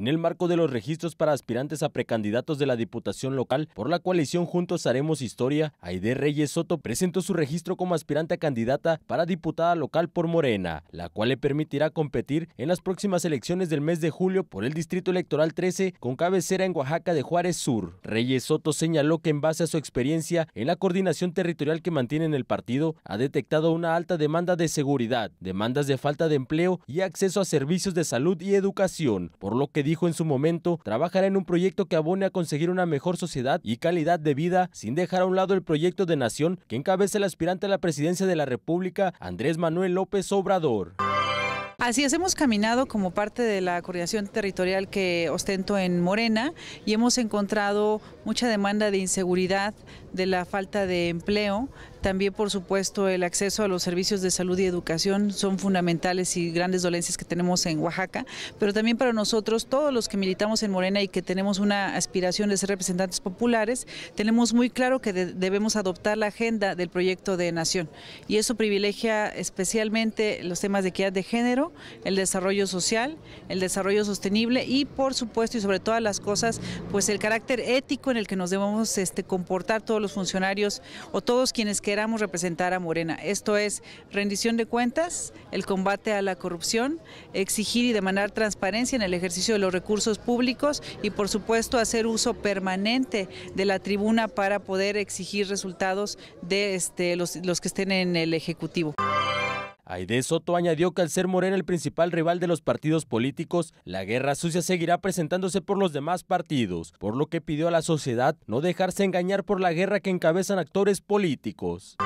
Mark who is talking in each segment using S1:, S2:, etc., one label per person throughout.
S1: en el marco de los registros para aspirantes a precandidatos de la Diputación Local por la coalición Juntos Haremos Historia, Aide Reyes Soto presentó su registro como aspirante a candidata para diputada local por Morena, la cual le permitirá competir en las próximas elecciones del mes de julio por el Distrito Electoral 13 con cabecera en Oaxaca de Juárez Sur. Reyes Soto señaló que en base a su experiencia en la coordinación territorial que mantiene en el partido, ha detectado una alta demanda de seguridad, demandas de falta de empleo y acceso a servicios de salud y educación, por lo que dijo en su momento, trabajará en un proyecto que abone a conseguir una mejor sociedad y calidad de vida, sin dejar a un lado el proyecto de nación que encabeza el aspirante a la presidencia de la República, Andrés Manuel López Obrador.
S2: Así es, hemos caminado como parte de la coordinación territorial que ostento en Morena y hemos encontrado mucha demanda de inseguridad, de la falta de empleo, también, por supuesto, el acceso a los servicios de salud y educación son fundamentales y grandes dolencias que tenemos en Oaxaca, pero también para nosotros, todos los que militamos en Morena y que tenemos una aspiración de ser representantes populares, tenemos muy claro que debemos adoptar la agenda del proyecto de nación y eso privilegia especialmente los temas de equidad de género, el desarrollo social, el desarrollo sostenible y, por supuesto, y sobre todas las cosas, pues el carácter ético en el que nos debemos este, comportar todos los funcionarios o todos quienes que queramos representar a Morena. Esto es rendición de cuentas, el combate a la corrupción, exigir y demandar transparencia en el ejercicio de los recursos públicos y por supuesto hacer uso permanente de la tribuna para poder exigir resultados de este, los que estén en el Ejecutivo.
S1: Aide Soto añadió que al ser Morena el principal rival de los partidos políticos, la guerra sucia seguirá presentándose por los demás partidos, por lo que pidió a la sociedad no dejarse engañar por la guerra que encabezan actores políticos.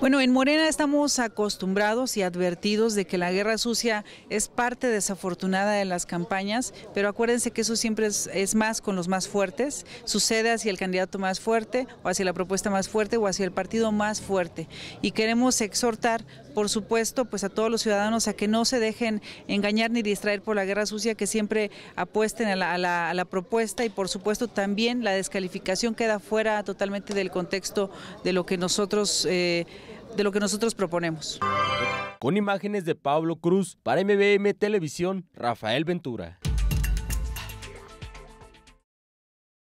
S2: Bueno, en Morena estamos acostumbrados y advertidos de que la guerra sucia es parte desafortunada de las campañas, pero acuérdense que eso siempre es, más con los más fuertes, sucede hacia el candidato más fuerte o hacia la propuesta más fuerte o hacia el partido más fuerte. Y queremos exhortar, por supuesto, pues a todos los ciudadanos a que no se dejen engañar ni distraer por la guerra sucia, que siempre apuesten a la, propuesta y por supuesto también la descalificación queda fuera totalmente del contexto de lo que nosotros... Eh,
S1: de lo que nosotros proponemos. Con imágenes de Pablo Cruz, para MBM Televisión, Rafael Ventura.